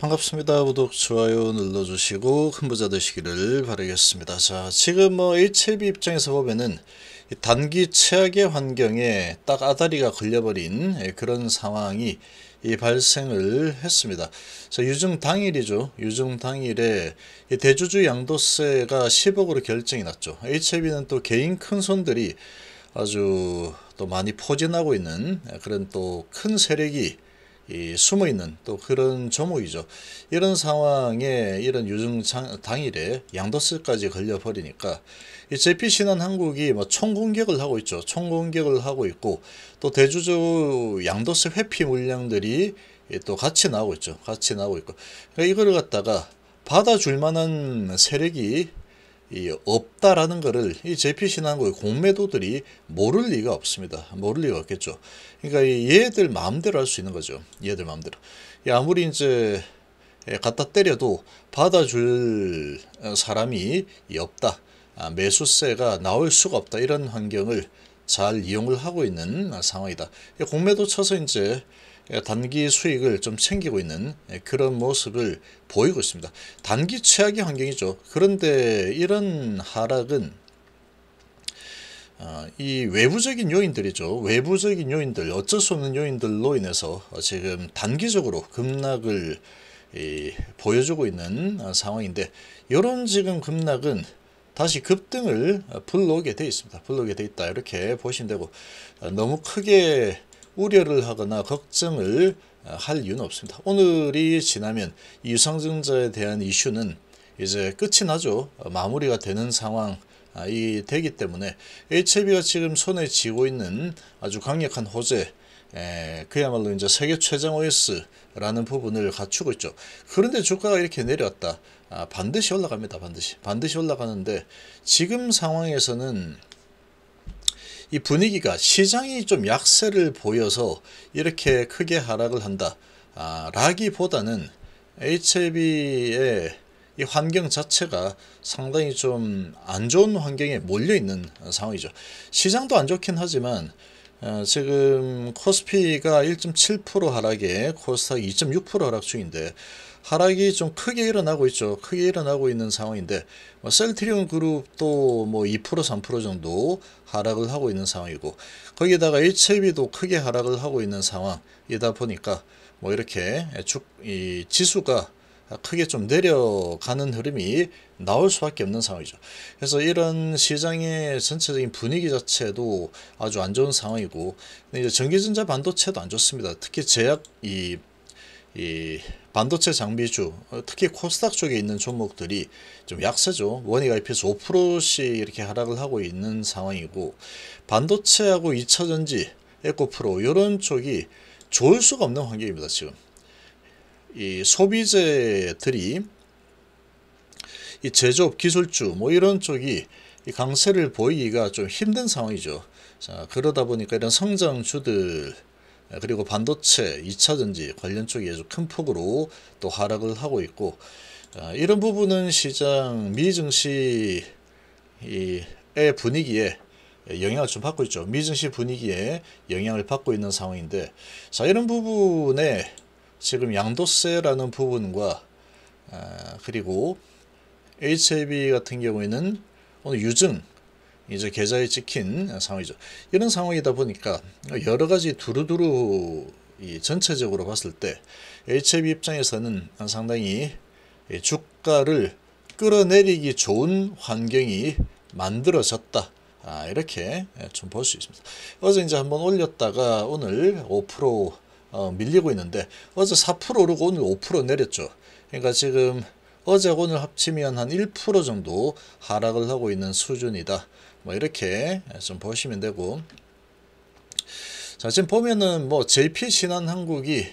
반갑습니다. 구독, 좋아요 눌러주시고 큰 부자 되시기를 바라겠습니다. 자, 지금 뭐 HLB 입장에서 보면은 단기 최악의 환경에 딱 아다리가 걸려버린 예, 그런 상황이 발생을 했습니다. 자, 유증 당일이죠. 유증 당일에 대주주 양도세가 10억으로 결정이 났죠. HLB는 또 개인 큰손들이 아주 또 많이 포진하고 있는 예, 그런 또 큰 세력이 숨어 있는 또 그런 조목이죠. 이런 상황에 이런 유증 당일에 양도세까지 걸려 버리니까 이 제피신한 한국이 뭐 총공격을 하고 있죠. 총공격을 하고 있고 또 대주주 양도세 회피 물량들이 또 같이 나오고 있죠. 같이 나오고 있고 그러니까 이거를 갖다가 받아줄 만한 세력이 이 없다라는 것을 이 제피신한국의 공매도들이 모를 리가 없습니다. 모를 리가 없겠죠. 그러니까 얘들 마음대로 할 수 있는 거죠. 얘들 마음대로. 아무리 이제 예, 갖다 때려도 받아줄 어, 사람이 없다. 아, 매수세가 나올 수가 없다. 이런 환경을 잘 이용을 하고 있는 아, 상황이다. 공매도 쳐서 이제 예, 단기 수익을 좀 챙기고 있는 예, 그런 모습을 보이고 있습니다. 단기 최악의 환경이죠. 그런데 이런 하락은 아, 이 외부적인 요인들이죠. 외부적인 요인들, 어쩔 수 없는 요인들로 인해서 지금 단기적으로 급락을 이 보여주고 있는 아, 상황인데 이런 지금 급락은 다시 급등을 불러오게 돼 있습니다. 불러오게 돼 있다 이렇게 보시면 되고 아, 너무 크게 우려를 하거나 걱정을 할 이유는 없습니다. 오늘이 지나면 이 유상증자에 대한 이슈는 이제 끝이 나죠. 마무리가 되는 상황 아, 이 되기 때문에 h i v 가 지금 손에 쥐고 있는 아주 강력한 호재 에, 그야말로 이제 세계 최장 OS라는 부분을 갖추고 있죠. 그런데 주가가 이렇게 내려왔다. 아, 반드시 올라갑니다. 반드시. 반드시 올라가는데 지금 상황에서는 이 분위기가 시장이 좀 약세를 보여서 이렇게 크게 하락을 한다. 아, 라기보다는 h i v 의이 환경 자체가 상당히 좀 안 좋은 환경에 몰려 있는 어, 상황이죠. 시장도 안 좋긴 하지만 어, 지금 코스피가 1.7% 하락에 코스닥 2.6% 하락 중인데 하락이 좀 크게 일어나고 있죠. 크게 일어나고 있는 상황인데 뭐 셀트리온 그룹도 뭐2% 3% 정도 하락을 하고 있는 상황이고 거기에다가 HLB도 크게 하락을 하고 있는 상황이다 보니까 뭐 이렇게 주, 이 지수가 크게 좀 내려가는 흐름이 나올 수밖에 없는 상황이죠. 그래서 이런 시장의 전체적인 분위기 자체도 아주 안 좋은 상황이고 이제 전기전자 반도체도 안 좋습니다. 특히 제약 이, 이 반도체 장비주 특히 코스닥 쪽에 있는 종목들이 좀 약세죠. 원익 가입에서 5%씩 이렇게 하락을 하고 있는 상황이고 반도체하고 2차전지 에코프로 이런 쪽이 좋을 수가 없는 환경입니다. 지금 이 소비재들이 이 제조업 기술주 뭐 이런 쪽이 이 강세를 보이기가 좀 힘든 상황이죠. 자, 그러다 보니까 이런 성장주들 아, 그리고 반도체 2차전지 관련 쪽이 아주 큰 폭으로 또 하락을 하고 있고 자, 아, 이런 부분은 시장 미증시의 분위기에 영향을 좀 받고 있죠. 미증시 분위기에 영향을 받고 있는 상황인데 자 이런 부분에 지금 양도세라는 부분과 아, 그리고 HAB 같은 경우에는 오늘 유증 이제 계좌에 찍힌 상황이죠. 이런 상황이다 보니까 여러 가지 두루두루 전체적으로 봤을 때 HAB 입장에서는 상당히 주가를 끌어내리기 좋은 환경이 만들어졌다. 아, 이렇게 좀 볼 수 있습니다. 어제 이제 한번 올렸다가 오늘 5% 어, 밀리고 있는데 어제 4% 오르고 오늘 5% 내렸죠. 그러니까 지금 어제 오늘 합치면 한 1% 정도 하락을 하고 있는 수준이다. 뭐 이렇게 좀 보시면 되고 자 지금 보면은 뭐 JP 신한한국이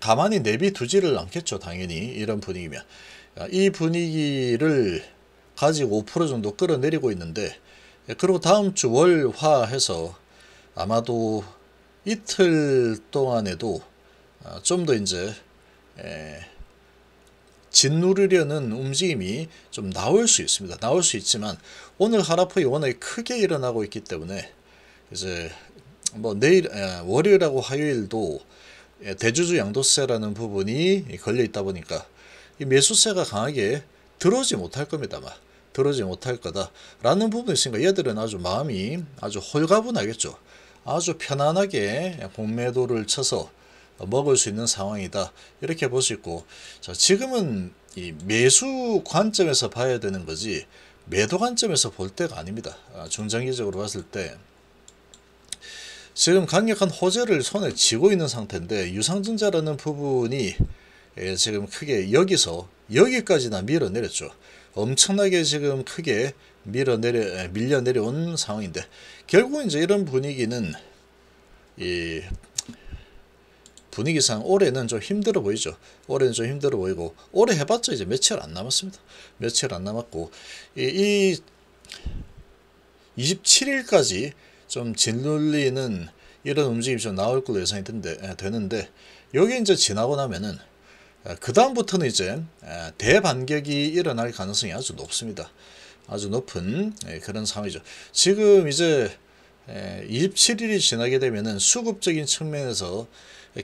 가만히 내비두지를 않겠죠 당연히 이런 분위기면 이 분위기를 가지고 5% 정도 끌어내리고 있는데 그리고 다음 주월화 해서 아마도 이틀 동안에도 어, 좀더 이제 짓누르려는 움직임이 좀 나올 수 있습니다. 나올 수 있지만 오늘 하라포이 워낙 크게 일어나고 있기 때문에 이제 뭐 내일 월요일하고 화요일도 대주주 양도세라는 부분이 걸려 있다 보니까 이 매수세가 강하게 들어오지 못할 겁니다. 막 들어오지 못할 거다라는 부분이 있으니까 얘들은 아주 마음이 아주 홀가분하겠죠. 아주 편안하게 공매도를 쳐서 먹을 수 있는 상황이다. 이렇게 볼 수 있고 자, 지금은 이 매수 관점에서 봐야 되는 거지 매도 관점에서 볼 때가 아닙니다. 아, 중장기적으로 봤을 때 지금 강력한 호재를 손에 쥐고 있는 상태인데 유상증자라는 부분이 예, 지금 크게 여기서 여기까지나 밀어내렸죠. 엄청나게 지금 크게 밀어 내려 밀려 내려온 상황인데 결국 이제 이런 분위기는 이 분위기상 올해는 좀 힘들어 보이죠. 올해는 좀 힘들어 보이고 올해 해봤자 이제 며칠 안 남았습니다. 며칠 안 남았고 이, 이 27일까지 좀 짓눌리는 이런 움직임이 좀 나올 걸로 예상이 된데, 되는데 여기 이제 지나고 나면은 그 다음부터는 이제 대반격이 일어날 가능성이 아주 높습니다. 아주 높은 예, 그런 상황이죠. 지금 이제 27일이 예, 지나게 되면은 수급적인 측면에서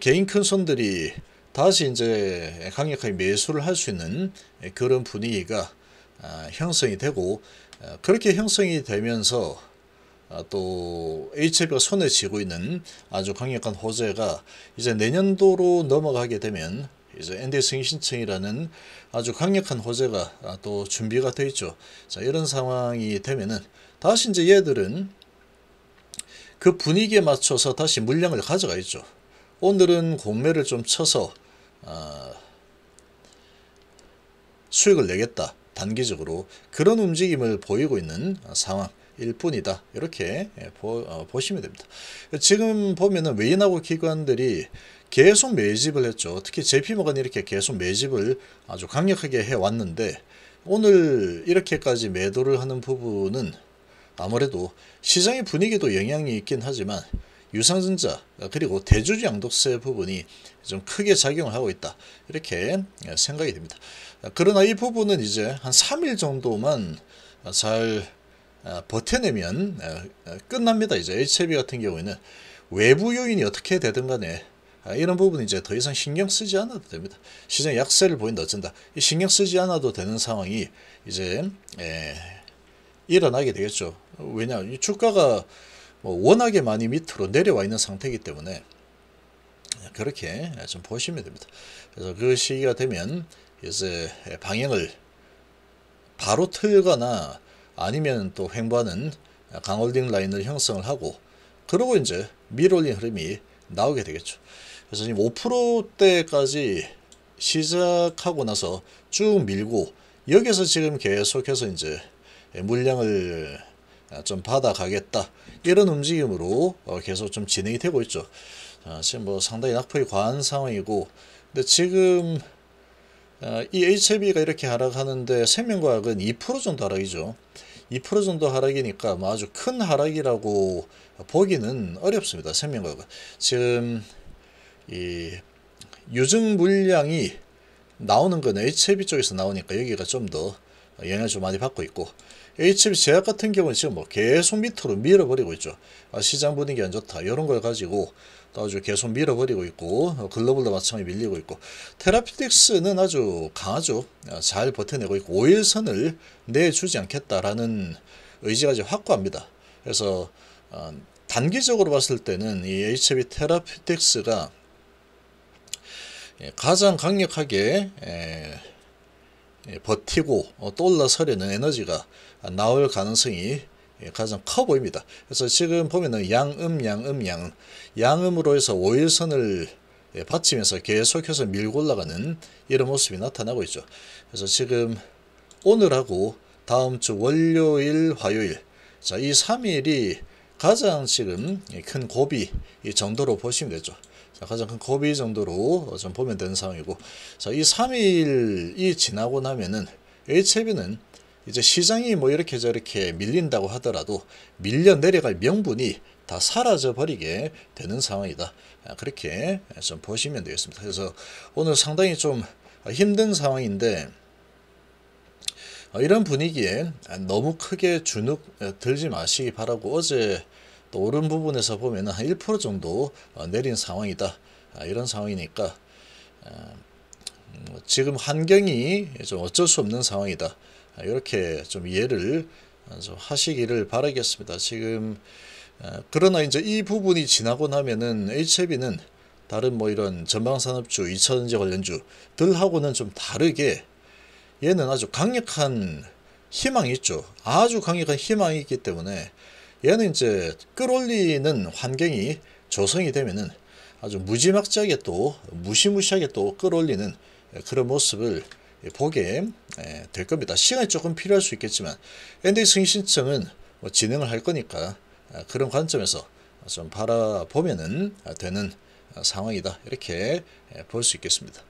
개인 큰손들이 다시 이제 강력하게 매수를 할 수 있는 예, 그런 분위기가 아, 형성이 되고 아, 그렇게 형성이 되면서 아, 또 HF가 손에 쥐고 있는 아주 강력한 호재가 이제 내년도로 넘어가게 되면 이제 n d s 신청이라는 아주 강력한 호재가 아, 또 준비가 되어 있죠. 자, 이런 상황이 되면은 다시 이제 얘들은 그 분위기에 맞춰서 다시 물량을 가져가 있죠. 오늘은 공매를 좀 쳐서 아, 수익을 내겠다. 단기적으로 그런 움직임을 보이고 있는 상황. 일 뿐이다 이렇게 예, 보, 어, 시면 됩니다 지금 보면은 외인하고 기관들이 계속 매집을 했죠. 특히 제피 모건이 렇게 계속 매집을 아주 강력하게 해왔는데 오늘 이렇게까지 매도를 하는 부분은 아무래도 시장의 분위기도 영향이 있긴 하지만 유상증자 그리고 대주주 양도세 부분이 좀 크게 작용을 하고 있다 이렇게 생각이 됩니다 그러나 이 부분은 이제 한 3일 정도만 잘 아, 버텨내면 아, 끝납니다 이제 HLB 같은 경우에는 외부 요인이 어떻게 되든 간에 아, 이런 부분은 이제 더 이상 신경 쓰지 않아도 됩니다. 시장 약세를 보인다 어쩐다. 신경 쓰지 않아도 되는 상황이 이제 에, 예, 일어나게 되겠죠. 왜냐 이 주가가 뭐 워낙에 많이 밑으로 내려와 있는 상태이기 때문에 그렇게 좀 보시면 됩니다. 그래서 그 시기가 되면 이제 방향을 바로 틀거나 아니면 또 횡보하는 강홀딩 라인을 형성을 하고 그러고 이제 밀올린 흐름이 나오게 되겠죠. 그래서 지금 5%대까지 시작하고 나서 쭉 밀고 여기서 지금 계속해서 이제 물량을 아, 좀 받아가겠다 이런 움직임으로 어, 계속 좀 진행이 되고 있죠 아, 지금 뭐 상당히 낙폭이 과한 상황이고 근데 지금 아, 이 HLB가 이렇게 하락하는데 생명과학은 2% 정도 하락이죠 2% 정도 하락이니까 뭐 아주 큰 하락이라고 보기는 어렵습니다 생명과학은 지금 이 유증 물량이 나오는 건 HB 쪽에서 나오니까 여기가 좀 더 영향을 좀 많이 받고 있고 HB 제약 같은 경우는 지금 뭐 계속 밑으로 밀어버리고 있죠. 아, 시장 분위기 안 좋다. 이런 걸 가지고 아주 계속 밀어버리고 있고 어, 글로벌도 마찬가지 밀리고 있고 테라피틱스는 아주 강하죠. 아, 잘 버텨내고 있고 5일선을 내주지 않겠다라는 의지가 이제 확고합니다. 그래서 어, 단기적으로 봤을 때는 이 HB 테라피틱스가 예, 가장 강력하게 예, 예, 버티고 어, 떠 올라서려는 에너지가 나올 가능성이 가장 커 보입니다. 그래서 지금 보면은 양음, 양음, 양음. 양음으로 해서 5일선을 받치면서 계속해서 밀고 올라가는 이런 모습이 나타나고 있죠. 그래서 지금 오늘하고 다음 주 월요일, 화요일. 자, 이 3일이 가장 지금 큰 고비 정도로 보시면 되죠. 자, 가장 큰 고비 정도로 좀 보면 되는 상황이고 자, 이 3일이 지나고 나면은 h i 는 이제 시장이 뭐 이렇게 저렇게 밀린다고 하더라도 밀려 내려갈 명분이 다 사라져 버리게 되는 상황이다. 아, 그렇게 좀 보시면 되겠습니다. 그래서 오늘 상당히 좀 힘든 상황인데 어, 이런 분위기에 너무 크게 주눅 어, 들지 마시기 바라고 어제 또 오른 부분에서 보면 한 1% 정도 어, 내린 상황이다. 아, 이런 상황이니까 음, 지금 환경이 좀 어쩔 수 없는 상황이다. 아, 이렇게 좀 이해를 좀 하시기를 바라겠습니다. 지금 그러나 이제 이 부분이 지나고 나면은 HB는 다른 뭐 이런 전방산업주, 이차전지 관련주들하고는 좀 다르게 얘는 아주 강력한 희망이 있죠. 아주 강력한 희망이 있기 때문에 얘는 이제 끌어올리는 환경이 조성이 되면은 아주 무지막지하게 또 무시무시하게 또 끌어올리는 그런 모습을 보게 될 겁니다. 시간이 조금 필요할 수 있겠지만 NDA 승 신청은 뭐 진행을 할 거니까 그런 관점에서 좀바라보면 되는 상황이다 이렇게 볼 수 있겠습니다.